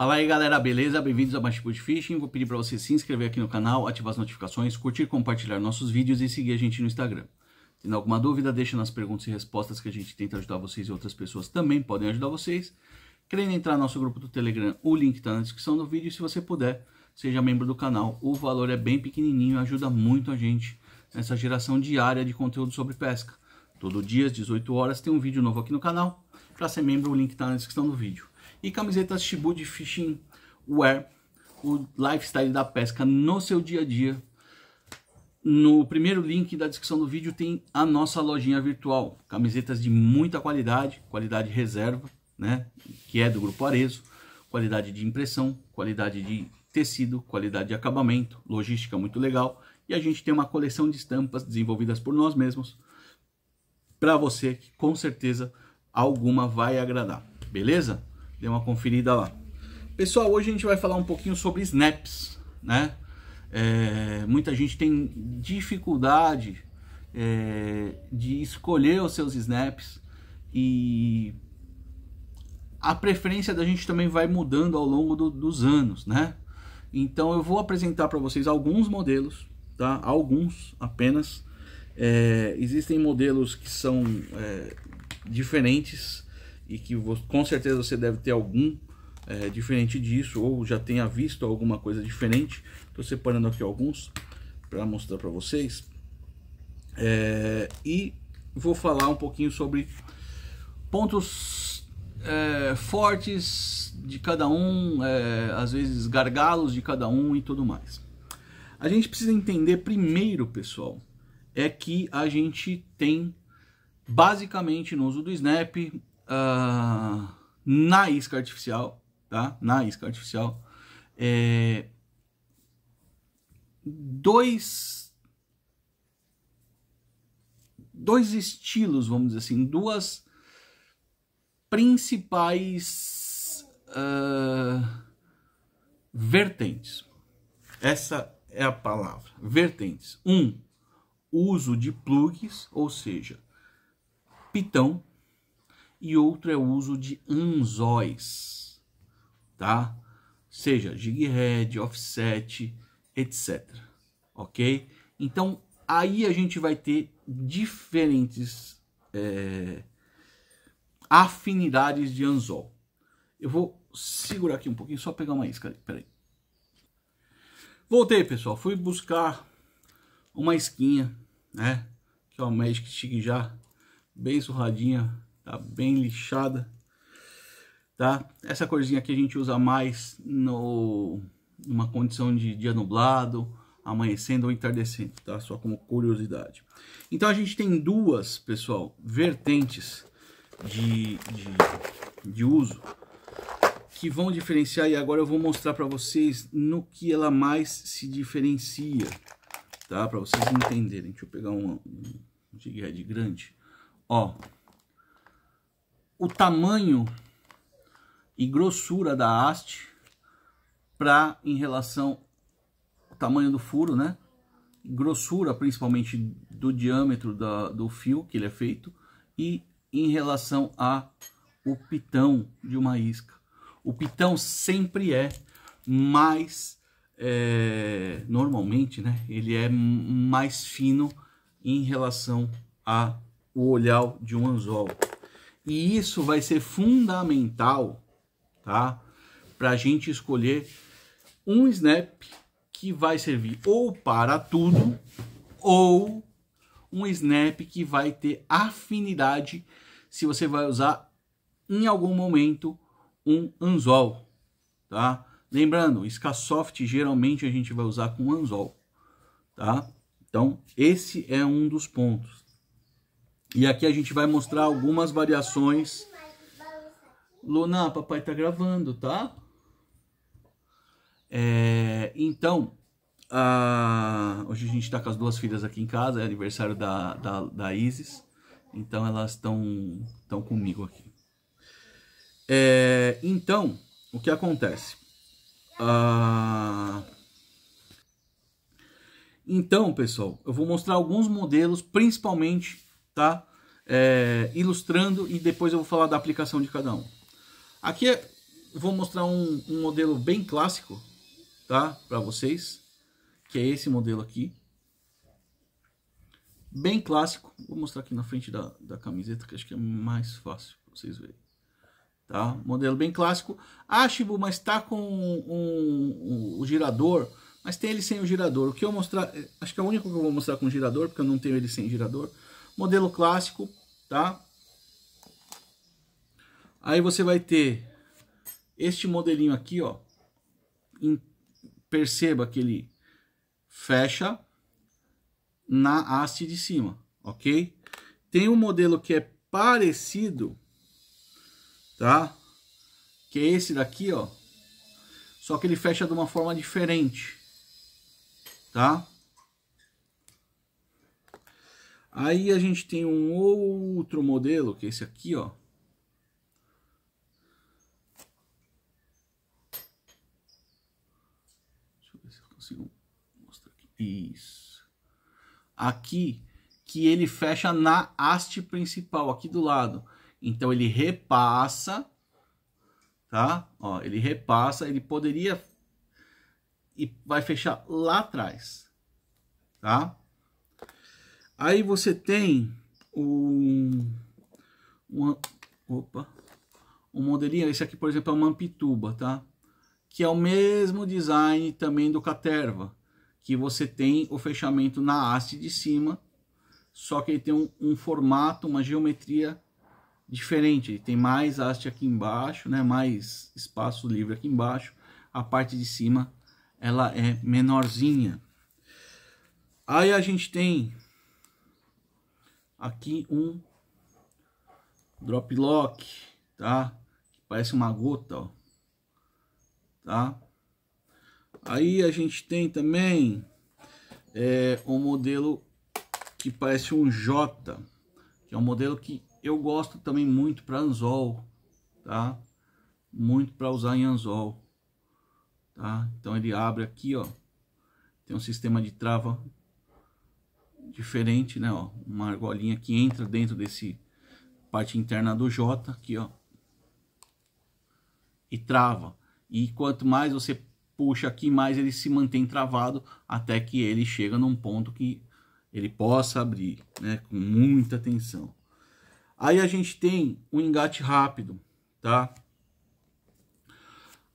Fala aí galera, beleza? Bem-vindos a Baixo de Fishing. Vou pedir para você se inscrever aqui no canal, ativar as notificações, curtir, compartilhar nossos vídeos e seguir a gente no Instagram. Tendo alguma dúvida, deixa nas perguntas e respostas que a gente tenta ajudar vocês e outras pessoas também podem ajudar vocês. Querendo entrar no nosso grupo do Telegram, o link está na descrição do vídeo. Se você puder, seja membro do canal. O valor é bem pequenininho, ajuda muito a gente nessa geração diária de conteúdo sobre pesca. Todo dia às 18 horas tem um vídeo novo aqui no canal. Para ser membro, o link está na descrição do vídeo e camisetas Shibu de Fishing Wear, o lifestyle da pesca no seu dia a dia. No primeiro link da descrição do vídeo tem a nossa lojinha virtual, camisetas de muita qualidade, qualidade reserva, né, que é do Grupo Arezo, qualidade de impressão, qualidade de tecido, qualidade de acabamento, logística muito legal. E a gente tem uma coleção de estampas desenvolvidas por nós mesmos para você que com certeza alguma vai agradar, beleza? Dê uma conferida lá. Pessoal, hoje a gente vai falar um pouquinho sobre snaps, né? É, muita gente tem dificuldade é, de escolher os seus snaps e a preferência da gente também vai mudando ao longo do, dos anos, né? Então eu vou apresentar para vocês alguns modelos, tá? Alguns apenas. É, existem modelos que são é, diferentes e que você, com certeza você deve ter algum é, diferente disso ou já tenha visto alguma coisa diferente. Estou separando aqui alguns para mostrar para vocês. É, e vou falar um pouquinho sobre pontos é, fortes de cada um, é, às vezes gargalos de cada um e tudo mais. A gente precisa entender primeiro, pessoal, é que a gente tem basicamente no uso do Snap ah, na isca artificial, tá? Na isca artificial, é, dois dois estilos, vamos dizer assim, duas principais uh, vertentes. Essa é a palavra. Vertentes. Um, uso de plugs, ou seja, pitão e outro é o uso de anzóis, tá? Seja jighead, offset, etc. Ok? Então aí a gente vai ter diferentes é, afinidades de anzol. Eu vou segurar aqui um pouquinho, só pegar uma isca. Peraí. Voltei, pessoal. Fui buscar uma isquinha, né? Que é uma Magic Stick já bem surradinha Tá bem lixada. Tá? Essa corzinha aqui a gente usa mais no numa condição de dia nublado, amanhecendo ou entardecendo, tá? Só como curiosidade. Então a gente tem duas, pessoal, vertentes de, de, de uso que vão diferenciar e agora eu vou mostrar para vocês no que ela mais se diferencia, tá? Para vocês entenderem. Deixa eu pegar um, um de grande. Ó, o tamanho e grossura da haste para em relação ao tamanho do furo, né? Grossura principalmente do diâmetro da, do fio que ele é feito e em relação a o pitão de uma isca. O pitão sempre é mais é, normalmente, né? Ele é mais fino em relação a o olhar de um anzol. E isso vai ser fundamental, tá? Para a gente escolher um snap que vai servir ou para tudo ou um snap que vai ter afinidade se você vai usar em algum momento um anzol, tá? Lembrando, Scasoft geralmente a gente vai usar com anzol, tá? Então, esse é um dos pontos. E aqui a gente vai mostrar algumas variações. Luna, papai tá gravando, tá? É, então, a, hoje a gente tá com as duas filhas aqui em casa, é aniversário da, da, da Isis. Então elas estão estão comigo aqui. É, então, o que acontece? então, pessoal, eu vou mostrar alguns modelos, principalmente tá? É, ilustrando e depois eu vou falar da aplicação de cada um. Aqui é, vou mostrar um, um modelo bem clássico, tá? Para vocês, que é esse modelo aqui. Bem clássico. Vou mostrar aqui na frente da, da camiseta, que acho que é mais fácil para vocês verem. Tá? Modelo bem clássico. Ah, Chibu, mas está com um, um, o girador. Mas tem ele sem o girador. O que eu mostrar... É, acho que é o único que eu vou mostrar com girador, porque eu não tenho ele sem girador modelo clássico, tá? Aí você vai ter este modelinho aqui, ó. Em, perceba que ele fecha na haste de cima, ok? Tem um modelo que é parecido, tá? Que é esse daqui, ó. Só que ele fecha de uma forma diferente, tá? Aí a gente tem um outro modelo, que é esse aqui, ó. Deixa eu ver se eu consigo mostrar aqui. Isso. Aqui, que ele fecha na haste principal, aqui do lado. Então ele repassa, tá? Ó, ele repassa, ele poderia e vai fechar lá atrás, tá? Aí você tem um, uma, opa, um modelinho, esse aqui, por exemplo, é uma Ampituba, tá? Que é o mesmo design também do Caterva, que você tem o fechamento na haste de cima, só que ele tem um, um formato, uma geometria diferente. Ele tem mais haste aqui embaixo, né? mais espaço livre aqui embaixo. A parte de cima ela é menorzinha. Aí a gente tem aqui um drop lock, tá? Parece uma gota, ó. Tá? Aí a gente tem também é, um modelo que parece um J, que é um modelo que eu gosto também muito para anzol, tá? Muito para usar em anzol, tá? Então ele abre aqui, ó. Tem um sistema de trava diferente, né? Ó, uma argolinha que entra dentro desse parte interna do J aqui, ó. E trava. E quanto mais você puxa aqui, mais ele se mantém travado até que ele chega num ponto que ele possa abrir, né? Com muita tensão. Aí a gente tem um engate rápido, tá?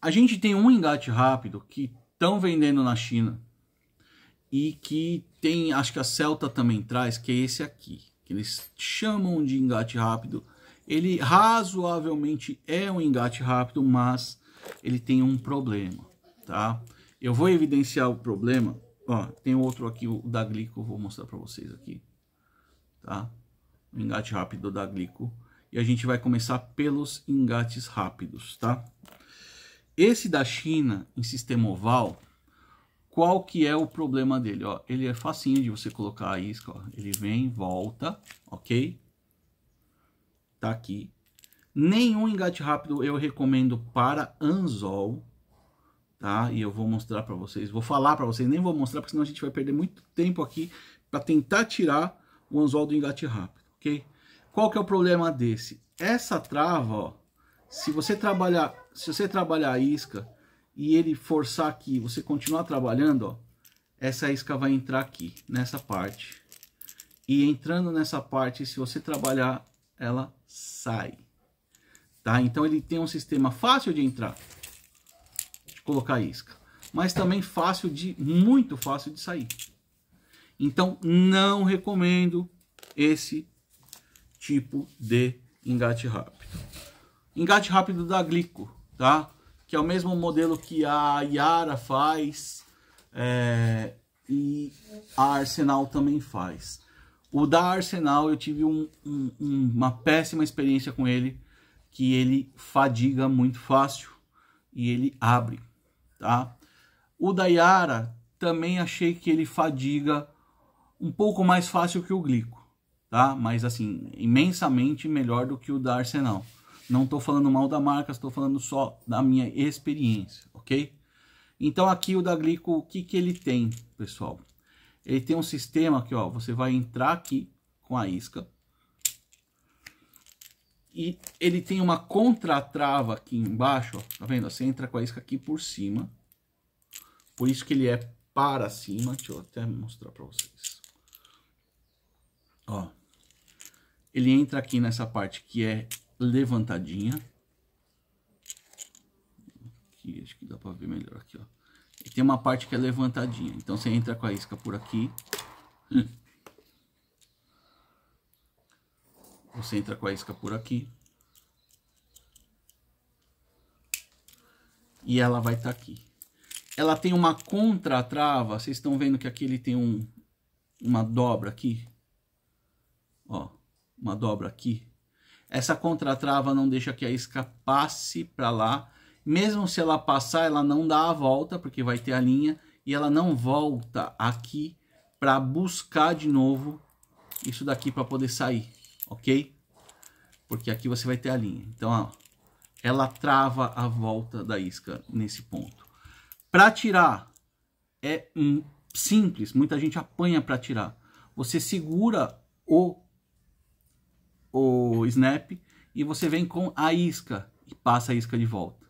A gente tem um engate rápido que estão vendendo na China e que tem, acho que a Celta também traz, que é esse aqui, que eles chamam de engate rápido. Ele razoavelmente é um engate rápido, mas ele tem um problema, tá? Eu vou evidenciar o problema. Ó, tem outro aqui, o da Glico, vou mostrar para vocês aqui, tá? O engate rápido da Glico. E a gente vai começar pelos engates rápidos, tá? Esse da China em sistema oval, qual que é o problema dele? Ó, ele é facinho de você colocar a isca. Ó. Ele vem, volta, ok? Tá aqui. Nenhum engate rápido eu recomendo para anzol, tá? E eu vou mostrar para vocês, vou falar para vocês, nem vou mostrar, porque senão a gente vai perder muito tempo aqui para tentar tirar o anzol do engate rápido, ok? Qual que é o problema desse? Essa trava, ó, se você trabalhar, se você trabalhar a isca e ele forçar aqui, você continuar trabalhando, ó, essa isca vai entrar aqui, nessa parte. E entrando nessa parte, se você trabalhar, ela sai. Tá? Então ele tem um sistema fácil de entrar, de colocar isca, mas também fácil de, muito fácil de sair. Então não recomendo esse tipo de engate rápido. Engate rápido da Glico, tá? que é o mesmo modelo que a Yara faz é, e a Arsenal também faz. O da Arsenal eu tive um, um, uma péssima experiência com ele, que ele fadiga muito fácil e ele abre, tá? O da Yara também achei que ele fadiga um pouco mais fácil que o Glico, tá? Mas assim, imensamente melhor do que o da Arsenal. Não estou falando mal da marca, estou falando só da minha experiência, ok? Então aqui o da Glico, o que, que ele tem, pessoal? Ele tem um sistema que ó, você vai entrar aqui com a isca. E ele tem uma contratrava aqui embaixo, ó, tá vendo? Você entra com a isca aqui por cima. Por isso que ele é para cima. Deixa eu até mostrar para vocês. Ó. Ele entra aqui nessa parte que é levantadinha. Aqui, acho que dá para ver melhor aqui, ó. E tem uma parte que é levantadinha. Então você entra com a isca por aqui. Você entra com a isca por aqui. E ela vai estar tá aqui. Ela tem uma contra-trava. Vocês estão vendo que aqui ele tem um, uma dobra aqui. Ó, uma dobra aqui essa contratrava não deixa que a isca passe para lá. Mesmo se ela passar, ela não dá a volta, porque vai ter a linha, e ela não volta aqui para buscar de novo isso daqui para poder sair, ok? Porque aqui você vai ter a linha. Então, ó, ela trava a volta da isca nesse ponto. Para tirar é um, simples, muita gente apanha para tirar. Você segura o o snap e você vem com a isca e passa a isca de volta,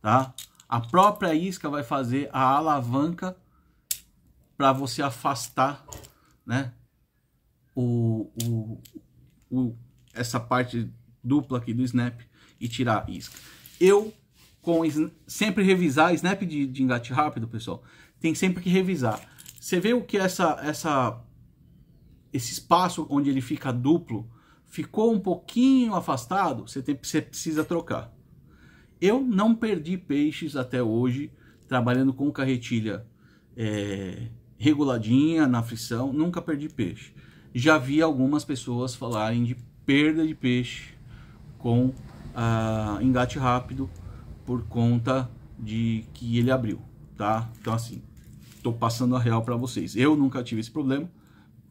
tá? A própria isca vai fazer a alavanca para você afastar, né? O, o, o, essa parte dupla aqui do snap e tirar a isca. Eu com sempre revisar snap de, de engate rápido, pessoal. Tem sempre que revisar. Você vê o que essa essa esse espaço onde ele fica duplo ficou um pouquinho afastado, você, tem, você precisa trocar. Eu não perdi peixes até hoje, trabalhando com carretilha é, reguladinha, na frição, nunca perdi peixe. Já vi algumas pessoas falarem de perda de peixe com ah, engate rápido por conta de que ele abriu, tá? Então assim, tô passando a real para vocês. Eu nunca tive esse problema,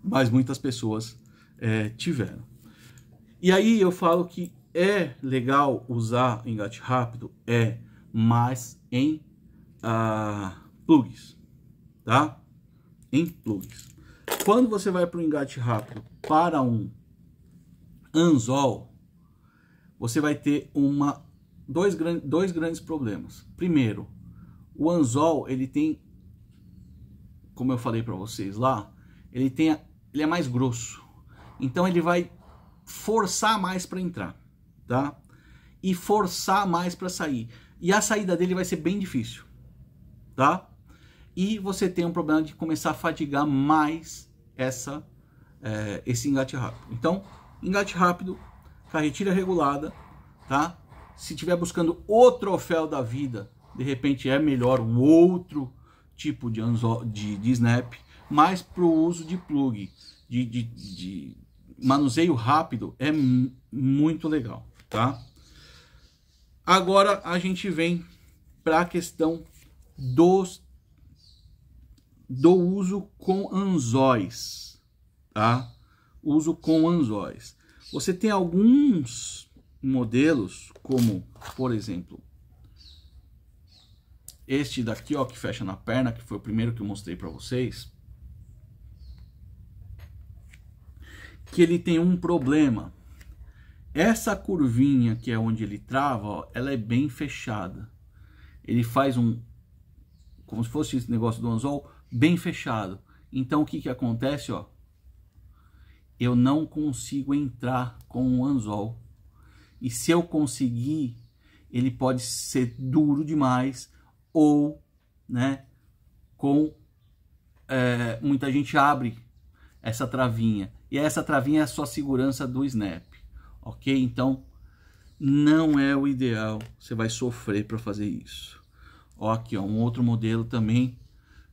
mas muitas pessoas é, tiveram. E aí eu falo que é legal usar engate rápido, é, mas em ah, plugs, tá? Em plugs. Quando você vai para o engate rápido para um anzol, você vai ter uma dois, gran dois grandes problemas. Primeiro, o anzol ele tem, como eu falei para vocês lá, ele tem ele é mais grosso. Então ele vai forçar mais para entrar, tá? E forçar mais para sair. E a saída dele vai ser bem difícil, tá? E você tem um problema de começar a fatigar mais essa é, esse engate rápido. Então, engate rápido, carretilha regulada, tá? Se tiver buscando o troféu da vida, de repente é melhor um outro tipo de, anzo, de, de snap, mais para o uso de plug, de, de, de manuseio rápido é muito legal, tá? Agora a gente vem para a questão dos do uso com anzóis, tá? Uso com anzóis. Você tem alguns modelos, como por exemplo, este daqui, ó, que fecha na perna, que foi o primeiro que eu mostrei para vocês. que ele tem um problema. Essa curvinha que é onde ele trava, ó, ela é bem fechada. Ele faz um, como se fosse esse negócio do anzol, bem fechado. Então o que, que acontece? Ó? Eu não consigo entrar com o anzol. E se eu conseguir, ele pode ser duro demais ou, né, com é, muita gente abre essa travinha e essa travinha é a sua segurança do snap, ok? Então, não é o ideal, você vai sofrer para fazer isso. Ó, aqui, ó, um outro modelo também,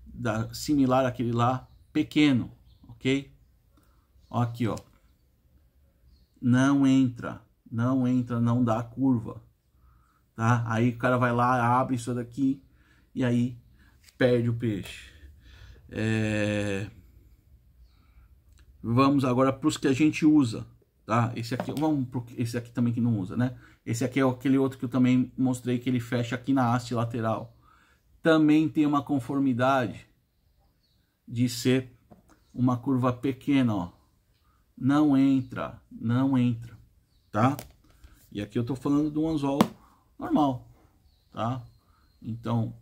da, similar àquele lá, pequeno, ok? Ó, aqui, ó, não entra, não entra, não dá curva, tá? Aí o cara vai lá, abre isso daqui e aí perde o peixe. É... Vamos agora para os que a gente usa, tá? Esse aqui, vamos pro, esse aqui também que não usa, né? Esse aqui é aquele outro que eu também mostrei que ele fecha aqui na haste lateral. Também tem uma conformidade de ser uma curva pequena, ó. Não entra, não entra, tá? E aqui eu tô falando de um anzol normal, tá? Então,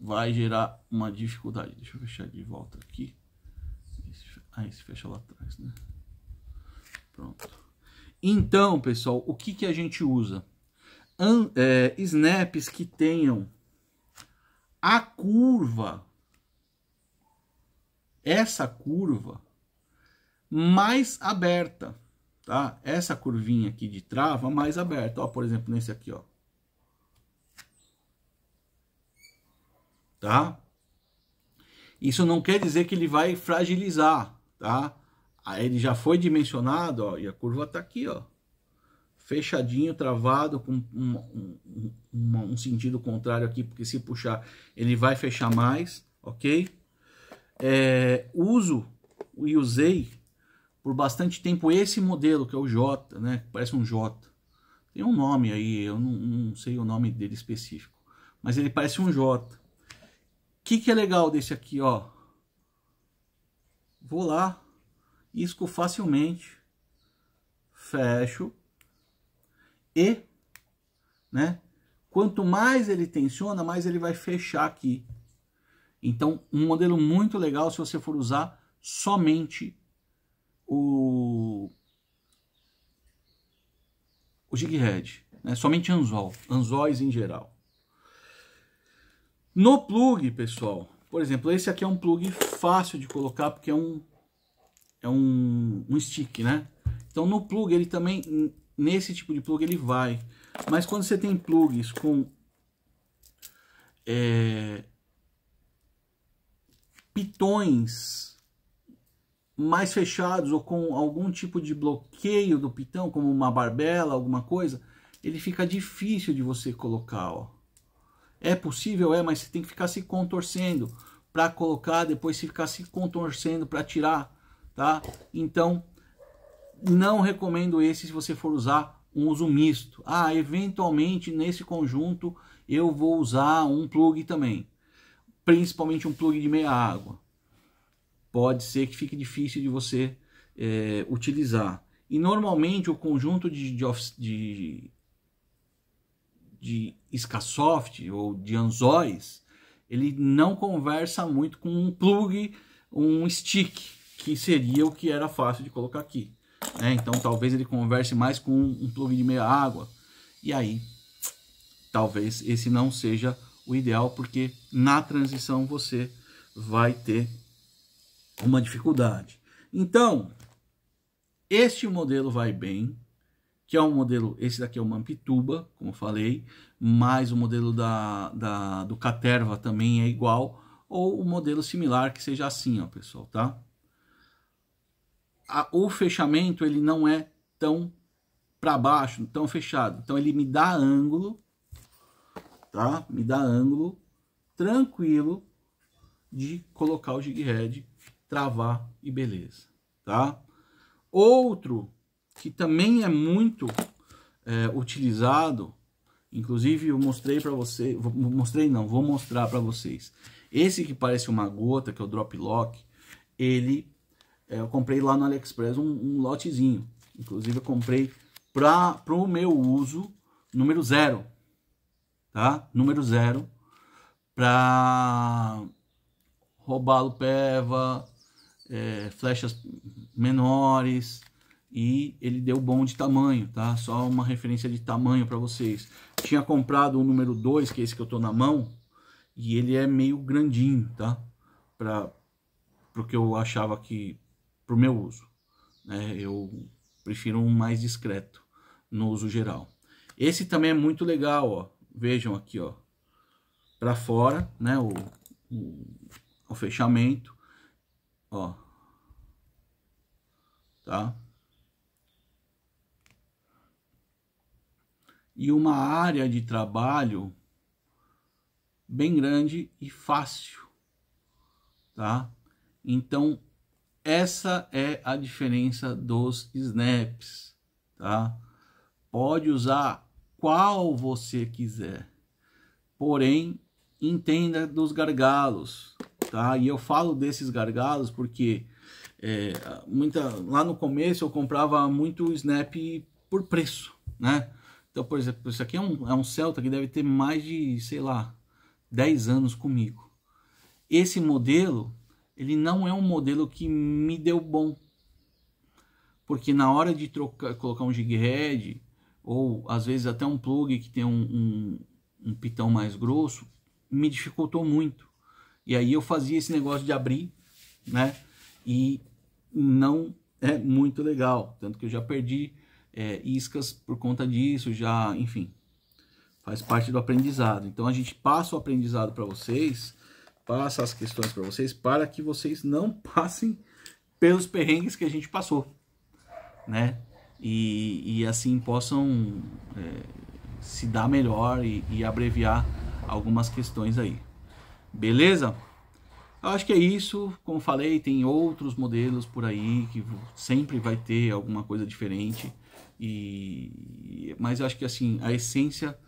vai gerar uma dificuldade. Deixa eu fechar de volta aqui. Aí ah, se fecha lá atrás, né? Pronto. Então, pessoal, o que, que a gente usa? An é, snaps que tenham a curva, essa curva, mais aberta, tá? Essa curvinha aqui de trava mais aberta, ó, por exemplo, nesse aqui, ó. Tá? Isso não quer dizer que ele vai fragilizar, tá? Aí ele já foi dimensionado, ó, e a curva está aqui, ó, fechadinho, travado, com um, um, um, um, sentido contrário aqui, porque se puxar ele vai fechar mais, ok? É, uso e usei por bastante tempo esse modelo, que é o J, né? Parece um J. Tem um nome aí, eu não, não sei o nome dele específico, mas ele parece um J. O que, que é legal desse aqui, ó? Vou lá, isco facilmente, fecho e, né? Quanto mais ele tensiona, mais ele vai fechar aqui. Então, um modelo muito legal se você for usar somente o, o jig head, né? somente anzol, anzóis em geral. No plug, pessoal, por exemplo, esse aqui é um plug fácil de colocar porque é um é um, um stick, né? Então no plug ele também nesse tipo de plug ele vai, mas quando você tem plugs com é, pitões mais fechados ou com algum tipo de bloqueio do pitão, como uma barbela, alguma coisa, ele fica difícil de você colocar, ó. É possível, é, mas você tem que ficar se contorcendo para colocar, depois se ficar se contorcendo para tirar, tá? Então, não recomendo esse se você for usar um uso misto. Ah, eventualmente nesse conjunto eu vou usar um plug também, principalmente um plug de meia água. Pode ser que fique difícil de você é, utilizar. E normalmente o conjunto de, de, de de Scasoft ou de Anzóis, ele não conversa muito com um plug, um stick, que seria o que era fácil de colocar aqui. Né? Então talvez ele converse mais com um plug de meia água. E aí, talvez esse não seja o ideal, porque na transição você vai ter uma dificuldade. Então, este modelo vai bem, que é um modelo, esse daqui é o Mampituba, como falei, mais o modelo da, da, do Caterva também é igual, ou um modelo similar que seja assim, ó, pessoal, tá? A, o fechamento, ele não é tão para baixo, tão fechado. Então ele me dá ângulo, tá? Me dá ângulo tranquilo de colocar o jig head, travar e beleza, tá? Outro que também é muito é, utilizado. Inclusive, eu mostrei para você, mostrei não, vou mostrar para vocês. Esse que parece uma gota, que é o Drop Lock, ele é, eu comprei lá no AliExpress um, um lotezinho. Inclusive, eu comprei para o meu uso número zero, tá? Número zero para roubar lupeva, é, flechas menores, e ele deu bom de tamanho, tá? Só uma referência de tamanho para vocês. Tinha comprado o número 2, que é esse que eu tô na mão, e ele é meio grandinho, tá? Para o que eu achava que pro meu uso, né? Eu prefiro um mais discreto no uso geral. Esse também é muito legal, ó. Vejam aqui, ó. Para fora, né, o, o, o fechamento, ó. Tá? e uma área de trabalho bem grande e fácil, tá? Então, essa é a diferença dos snaps, tá? Pode usar qual você quiser, porém, entenda dos gargalos, tá? E eu falo desses gargalos porque é, muita, lá no começo eu comprava muito snap por preço, né? Então, por exemplo, isso aqui é um, é um Celta que deve ter mais de, sei lá, 10 anos comigo. Esse modelo, ele não é um modelo que me deu bom. Porque na hora de trocar, colocar um gig head, ou às vezes até um plug que tem um, um, um pitão mais grosso, me dificultou muito. E aí eu fazia esse negócio de abrir, né? E não é muito legal. Tanto que eu já perdi é, iscas por conta disso, já, enfim, faz parte do aprendizado. Então a gente passa o aprendizado para vocês, passa as questões para vocês, para que vocês não passem pelos perrengues que a gente passou, né? E, e assim possam é, se dar melhor e, e abreviar algumas questões aí. Beleza? Eu acho que é isso. Como falei, tem outros modelos por aí que sempre vai ter alguma coisa diferente. E, mas eu acho que assim, a essência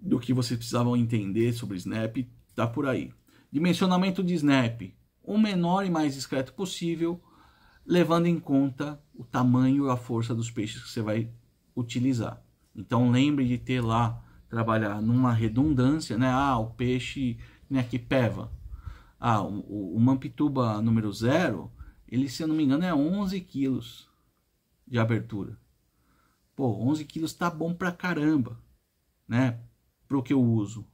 do que vocês precisavam entender sobre Snap tá por aí. Dimensionamento de Snap, o menor e mais discreto possível, levando em conta o tamanho e a força dos peixes que você vai utilizar. Então lembre de ter lá trabalhar numa redundância, né? Ah, o peixe né, que peva. Ah, o, o, o Mampituba número 0, ele, se eu não me engano, é 11 quilos de abertura. Pô, 11 quilos tá bom pra caramba, né? Pro que eu uso,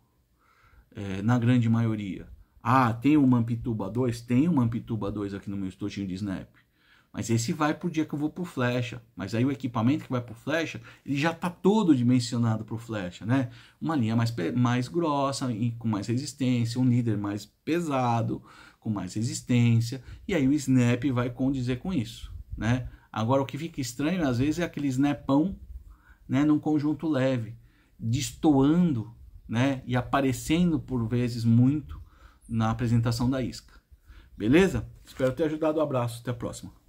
é, na grande maioria. Ah, tem o Ampituba 2? Tem o Ampituba 2 aqui no meu estojinho de snap. Mas esse vai pro dia que eu vou pro flecha. Mas aí o equipamento que vai pro flecha, ele já tá todo dimensionado pro flecha, né? Uma linha mais, mais grossa e com mais resistência, um líder mais pesado, com mais resistência. E aí o snap vai condizer com isso, né? Agora, o que fica estranho às vezes é aquele snapão né, num conjunto leve, destoando né, e aparecendo por vezes muito na apresentação da isca. Beleza? Espero ter ajudado. Um abraço, até a próxima.